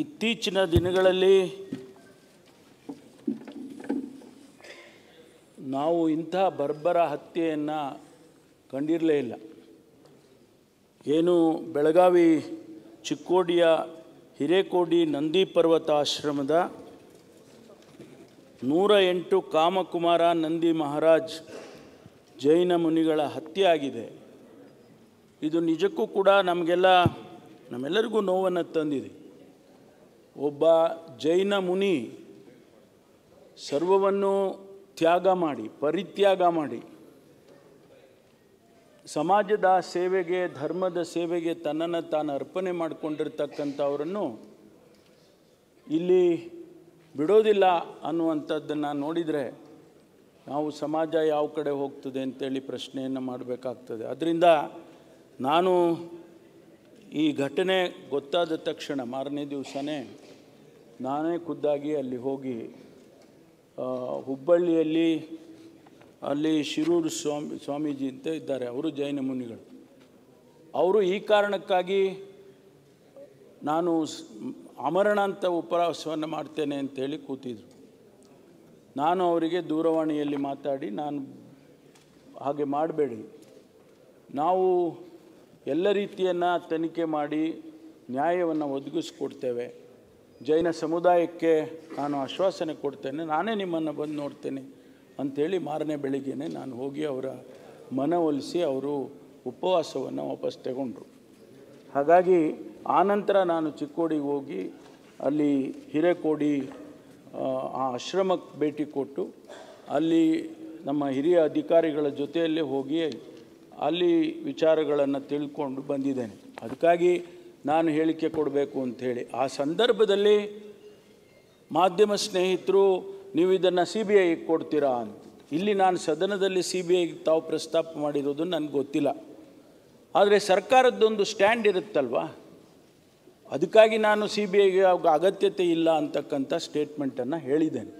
ಇತ್ತೀಚಿನ ದಿನಗಳಲ್ಲಿ ನಾವು ಇಂಥ ಬರ್ಬರ ಹತ್ಯೆಯನ್ನು ಕಂಡಿರಲೇ ಇಲ್ಲ ಏನು ಬೆಳಗಾವಿ ಚಿಕ್ಕೋಡಿಯ ಹಿರೇಕೋಡಿ ನಂದಿ ಪರ್ವತ ಆಶ್ರಮದ ನೂರ ಎಂಟು ಕಾಮಕುಮಾರ ನಂದಿ ಮಹಾರಾಜ್ ಜೈನ ಮುನಿಗಳ ಹತ್ಯೆ ಆಗಿದೆ ಇದು ನಿಜಕ್ಕೂ ಕೂಡ ನಮಗೆಲ್ಲ ನಮ್ಮೆಲ್ಲರಿಗೂ ನೋವನ್ನು ತಂದಿದೆ ಒಬ್ಬ ಜೈನ ಮುನಿ ಸರ್ವವನ್ನು ತ್ಯಾಗ ಮಾಡಿ ಪರಿತ್ಯಾಗ ಮಾಡಿ ಸಮಾಜದ ಸೇವೆಗೆ ಧರ್ಮದ ಸೇವೆಗೆ ತನ್ನನ್ನು ತಾನು ಅರ್ಪಣೆ ಮಾಡಿಕೊಂಡಿರ್ತಕ್ಕಂಥವರನ್ನು ಇಲ್ಲಿ ಬಿಡೋದಿಲ್ಲ ಅನ್ನುವಂಥದ್ದನ್ನು ನೋಡಿದರೆ ನಾವು ಸಮಾಜ ಯಾವ ಕಡೆ ಹೋಗ್ತದೆ ಅಂತೇಳಿ ಪ್ರಶ್ನೆಯನ್ನು ಮಾಡಬೇಕಾಗ್ತದೆ ಅದರಿಂದ ನಾನು ಈ ಘಟನೆ ಗೊತ್ತಾದ ತಕ್ಷಣ ಮಾರನೇ ದಿವಸನೇ ನಾನೇ ಖುದ್ದಾಗಿ ಅಲ್ಲಿ ಹೋಗಿ ಹುಬ್ಬಳ್ಳಿಯಲ್ಲಿ ಅಲ್ಲಿ ಶಿರೂರು ಸ್ವಾಮಿ ಸ್ವಾಮೀಜಿ ಅಂತ ಇದ್ದಾರೆ ಅವರು ಜೈನ ಮುನಿಗಳು ಅವರು ಈ ಕಾರಣಕ್ಕಾಗಿ ನಾನು ಅಮರಣ ಅಂತ ಉಪವಾಸವನ್ನು ಮಾಡ್ತೇನೆ ಅಂತೇಳಿ ಕೂತಿದ್ರು ನಾನು ಅವರಿಗೆ ದೂರವಾಣಿಯಲ್ಲಿ ಮಾತಾಡಿ ನಾನು ಹಾಗೆ ಮಾಡಬೇಡಿ ನಾವು ಎಲ್ಲ ರೀತಿಯನ್ನು ತನಿಖೆ ಮಾಡಿ ನ್ಯಾಯವನ್ನು ಒದಗಿಸ್ಕೊಡ್ತೇವೆ ಜೈನ ಸಮುದಾಯಕ್ಕೆ ನಾನು ಆಶ್ವಾಸನೆ ಕೊಡ್ತೇನೆ ನಾನೇ ನಿಮ್ಮನ್ನು ಬಂದು ನೋಡ್ತೇನೆ ಅಂಥೇಳಿ ಮಾರನೇ ಬೆಳಿಗ್ಗೆ ನಾನು ಹೋಗಿ ಅವರ ಮನವೊಲಿಸಿ ಅವರು ಉಪವಾಸವನ್ನು ವಾಪಸ್ ತಗೊಂಡ್ರು ಹಾಗಾಗಿ ಆನಂತರ ನಾನು ಚಿಕ್ಕೋಡಿಗೆ ಹೋಗಿ ಅಲ್ಲಿ ಹಿರೇಕೋಡಿ ಆ ಆಶ್ರಮಕ್ಕೆ ಭೇಟಿ ಕೊಟ್ಟು ಅಲ್ಲಿ ನಮ್ಮ ಹಿರಿಯ ಅಧಿಕಾರಿಗಳ ಜೊತೆಯಲ್ಲೇ ಹೋಗಿ ಅಲ್ಲಿ ವಿಚಾರಗಳನ್ನು ತಿಳ್ಕೊಂಡು ಬಂದಿದ್ದೇನೆ ಅದಕ್ಕಾಗಿ ನಾನು ಹೇಳಿಕೆ ಕೊಡಬೇಕು ಅಂಥೇಳಿ ಆ ಸಂದರ್ಭದಲ್ಲಿ ಮಾಧ್ಯಮ ಸ್ನೇಹಿತರು ನೀವು ಇದನ್ನು ಸಿ ಬಿ ಐಗೆ ಕೊಡ್ತೀರಾ ಅಂತ ಇಲ್ಲಿ ನಾನು ಸದನದಲ್ಲಿ ಸಿ ಬಿ ಐಗೆ ತಾವು ಪ್ರಸ್ತಾಪ ಮಾಡಿರೋದು ನನಗೆ ಗೊತ್ತಿಲ್ಲ ಆದರೆ ಸರ್ಕಾರದ್ದೊಂದು ಸ್ಟ್ಯಾಂಡ್ ಇರುತ್ತಲ್ವ ಅದಕ್ಕಾಗಿ ನಾನು ಸಿ ಬಿ ಐಗೆ ಅಗತ್ಯತೆ ಇಲ್ಲ ಅಂತಕ್ಕಂಥ ಸ್ಟೇಟ್ಮೆಂಟನ್ನು ಹೇಳಿದ್ದೇನೆ